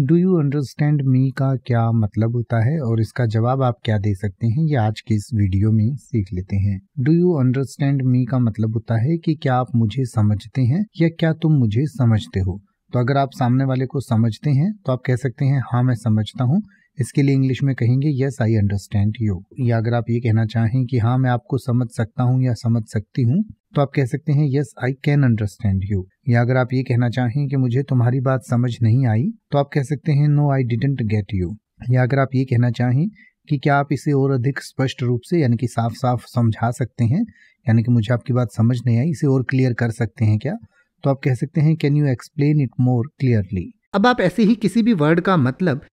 do you understand me का क्या मतलब होता है और इसका जवाब आप क्या दे सकते हैं ये आज के इस वीडियो में सीख लेते हैं डू यू अंडरस्टैंड मी का मतलब होता है कि क्या आप मुझे समझते हैं या क्या तुम मुझे समझते हो तो अगर आप सामने वाले को समझते हैं तो आप कह सकते हैं हाँ मैं समझता हूँ इसके लिए इंग्लिश में कहेंगे यस आई अंडरस्टैंड यू या अगर आप ये कहना चाहें कि हाँ मैं आपको समझ सकता हूँ या समझ सकती हूँ तो आप कह सकते हैं yes I can understand you या अगर आप ये कहना चाहें कि मुझे तुम्हारी बात समझ नहीं आई तो आप कह सकते हैं no I didn't get you या अगर आप ये कहना चाहें कि क्या आप इसे और अधिक स्पष्ट रूप से यानी कि साफ साफ समझा सकते हैं यानी कि मुझे आपकी बात समझ नहीं आई इसे और क्लियर कर सकते हैं क्या तो आप कह सकते हैं can you explain it more clearly अब आप ऐसे ही किसी भी वर्ड का मतलब